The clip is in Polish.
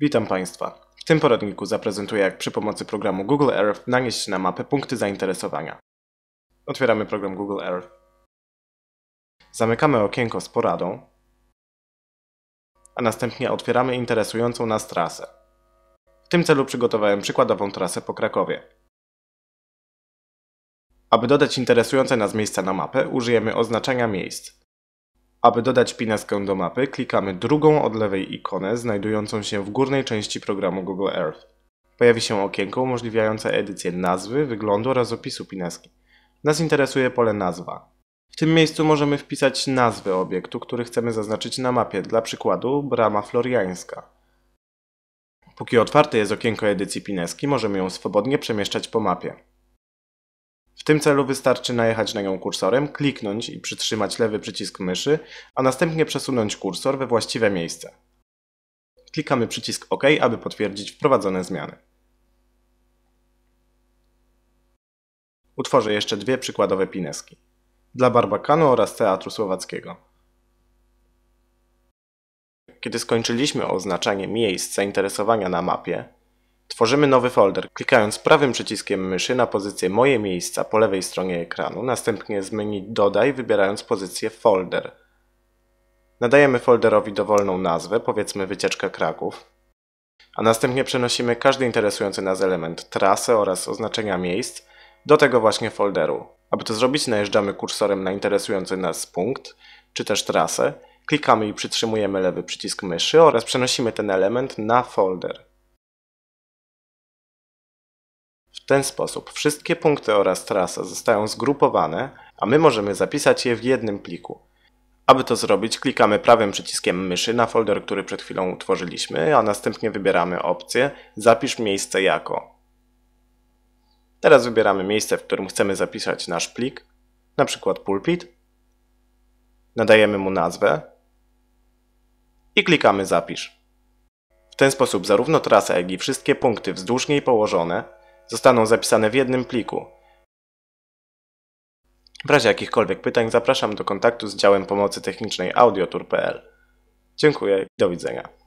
Witam Państwa. W tym poradniku zaprezentuję, jak przy pomocy programu Google Earth nanieść na mapę punkty zainteresowania. Otwieramy program Google Earth. Zamykamy okienko z poradą, a następnie otwieramy interesującą nas trasę. W tym celu przygotowałem przykładową trasę po Krakowie. Aby dodać interesujące nas miejsca na mapę, użyjemy oznaczenia miejsc. Aby dodać pineskę do mapy, klikamy drugą od lewej ikonę znajdującą się w górnej części programu Google Earth. Pojawi się okienko umożliwiające edycję nazwy, wyglądu oraz opisu pineski. Nas interesuje pole nazwa. W tym miejscu możemy wpisać nazwę obiektu, który chcemy zaznaczyć na mapie, dla przykładu Brama Floriańska. Póki otwarte jest okienko edycji pineski, możemy ją swobodnie przemieszczać po mapie. W tym celu wystarczy najechać na nią kursorem, kliknąć i przytrzymać lewy przycisk myszy, a następnie przesunąć kursor we właściwe miejsce. Klikamy przycisk OK, aby potwierdzić wprowadzone zmiany. Utworzę jeszcze dwie przykładowe pineski. Dla Barbakanu oraz Teatru Słowackiego. Kiedy skończyliśmy oznaczanie miejsc zainteresowania na mapie, Tworzymy nowy folder, klikając prawym przyciskiem myszy na pozycję Moje miejsca po lewej stronie ekranu, następnie z menu Dodaj wybierając pozycję Folder. Nadajemy folderowi dowolną nazwę, powiedzmy Wycieczka Kraków, a następnie przenosimy każdy interesujący nas element, trasę oraz oznaczenia miejsc do tego właśnie folderu. Aby to zrobić najeżdżamy kursorem na interesujący nas punkt, czy też trasę, klikamy i przytrzymujemy lewy przycisk myszy oraz przenosimy ten element na folder. W ten sposób wszystkie punkty oraz trasa zostają zgrupowane, a my możemy zapisać je w jednym pliku. Aby to zrobić, klikamy prawym przyciskiem myszy na folder, który przed chwilą utworzyliśmy, a następnie wybieramy opcję Zapisz miejsce jako. Teraz wybieramy miejsce, w którym chcemy zapisać nasz plik, na przykład pulpit. Nadajemy mu nazwę i klikamy Zapisz. W ten sposób zarówno trasa, jak i wszystkie punkty wzdłuż niej położone Zostaną zapisane w jednym pliku. W razie jakichkolwiek pytań zapraszam do kontaktu z działem pomocy technicznej audiotour.pl. Dziękuję i do widzenia.